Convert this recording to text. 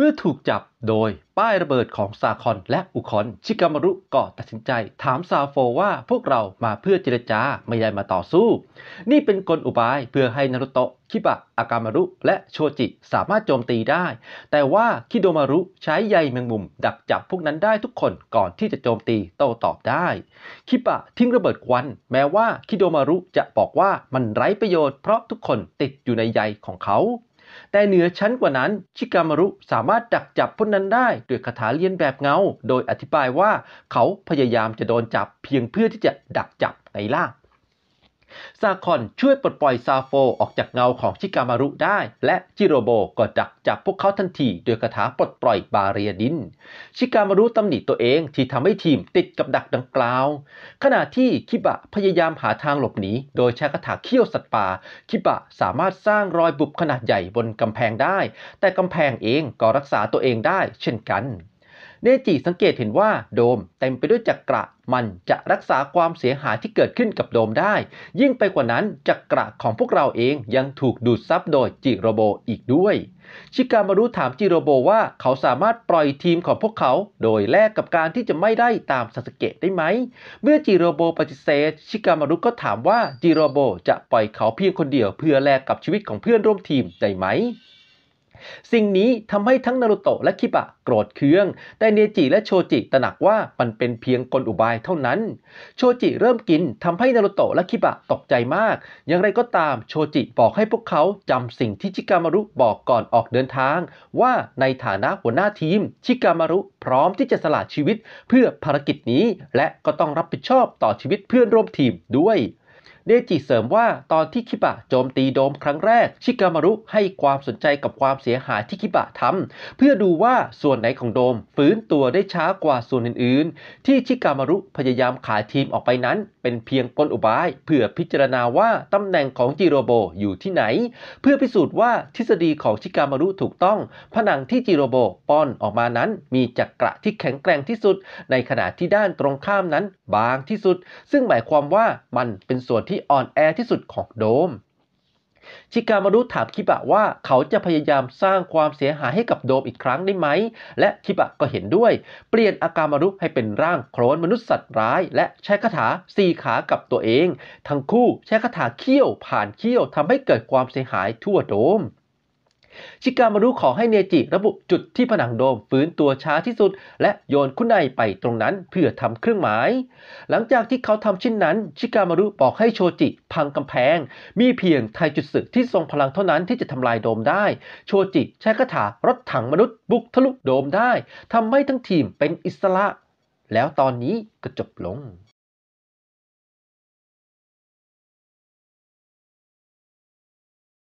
เมื่อถูกจับโดยป้ายระเบิดของซาคอนและอุคอนชิกามารุก็ตัดสินใจถามซาโฟว่าพวกเรามาเพื่อเจรจาไม่ได้มาต่อสู้ นี่เป็นกลอุบายเพื่อให้นารุโตะคิบะ อากามารุ และโชจิสามารถโจมตีได้ แต่ว่าคิโดมารุใช้ใยแมงมุมดักจับพวกนั้นได้ทุกคนก่อนที่จะโจมตีโต้ตอบได้ คิบะทิ้งระเบิดควัน แม้ว่าคิโดมารุจะบอกว่ามันไร้ประโยชน์เพราะทุกคนติดอยู่ในใยของเขาแต่เหนือชั้นกว่านั้น ชิกามารุสามารถดักจับพวกนั้นได้ด้วยคาถาเลียนแบบเงา โดยอธิบายว่าเขาพยายามจะโดนจับเพียงเพื่อที่จะดักจับไนล่าซาคอนช่วยปลดปล่อยซาโฟออกจากเงาของชิกามารุได้ และจิโรโบก็ดักจับพวกเขาทันทีโดยคาถาปลดปล่อยบาเรียดิน ชิกามารุตำหนิตัวเองที่ทำให้ทีมติดกับดักดังกล่าว ขณะที่คิบะพยายามหาทางหลบหนีโดยใช้คาถาเขี้ยวสัตว์ป่าคิบะสามารถสร้างรอยบุบขนาดใหญ่บนกำแพงได้ แต่กำแพงเองก็รักษาตัวเองได้ เช่นกันเนจิสังเกตเห็นว่าโดมเต็มไปด้วยจักระมันจะรักษาความเสียหายที่เกิดขึ้นกับโดมได้ ยิ่งไปกว่านั้นจักระของพวกเราเองยังถูกดูดซับโดยจิโรโบอีกด้วย ชิกามารุถามจิโรโบว่าเขาสามารถปล่อยทีมของพวกเขา โดยแลกกับการที่จะไม่ได้ตามสัสเกตได้ไหม เมื่อจิโรโบปฏิเสธชิกามารุก็ถามว่าจิโรโบจะปล่อยเขาเพียงคนเดียวเพื่อแลกกับชีวิตของเพื่อนร่วมทีมได้ไหมสิ่งนี้ทำให้ทั้งนารุโตะและคิบะโกรธเคือง แต่เนจิและโชจิตระหนักว่ามันเป็นเพียงกลอุบายเท่านั้น โชจิเริ่มกินทำให้นารุโตะและคิบะตกใจมาก อย่างไรก็ตามโชจิ บอกให้พวกเขาจำสิ่งที่ชิกามารุ บอกก่อนออกเดินทาง ว่าในฐานะหัวหน้าทีม ชิกามารุพร้อมที่จะสละชีวิตเพื่อภารกิจนี้ และก็ต้องรับผิดชอบต่อชีวิตเพื่อนร่วมทีมด้วยเดจิเสริมว่าตอนที่คิบะโจมตีโดมครั้งแรก ชิกามารุให้ความสนใจกับความเสียหายที่คิบะทำเพื่อดูว่าส่วนไหนของโดมฟื้นตัวได้ช้ากว่าส่วนอื่นๆ ที่ชิกามารุพยายามขายทีมออกไปนั้นเป็นเพียงกลอุบายเพื่อพิจารณาว่าตำแหน่งของจิโรโบอยู่ที่ไหน เพื่อพิสูจน์ว่าทฤษฎีของชิกามารุถูกต้องผนังที่จิโรโบป้อนออกมานั้นมีจักระที่แข็งแกร่งที่สุดในขณะที่ด้านตรงข้ามนั้นบางที่สุดซึ่งหมายความว่ามันเป็นส่วนที่อ่อนแอที่สุดของโดม ชิกามารุถามคิบะว่าเขาจะพยายามสร้างความเสียหายให้กับโดมอีกครั้งได้ไหม และคิบะก็เห็นด้วย เปลี่ยนอากามารุให้เป็นร่างโคลนมนุษย์สัตว์ร้าย และใช้คาถาสี่ขากับตัวเอง ทั้งคู่ใช้คาถาเขี้ยวผ่านเขี้ยวทำให้เกิดความเสียหายทั่วโดมชิกามารุขอให้เนจิระบุจุดที่ผนังโดมฟื้นตัวช้าที่สุด และโยนคุณายไปตรงนั้นเพื่อทำเครื่องหมาย หลังจากที่เขาทำเช่นนั้น ชิกามารุบอกให้โชจิ พังกำแพง มีเพียงไทจุดสึกที่ทรงพลังเท่านั้นที่จะทำลายโดมได้ โชจิใช้คาถารถถังมนุษย์บุกทะลุโดมได้ทำให้ทั้งทีมเป็นอิสระ แล้วตอนนี้ก็จบลง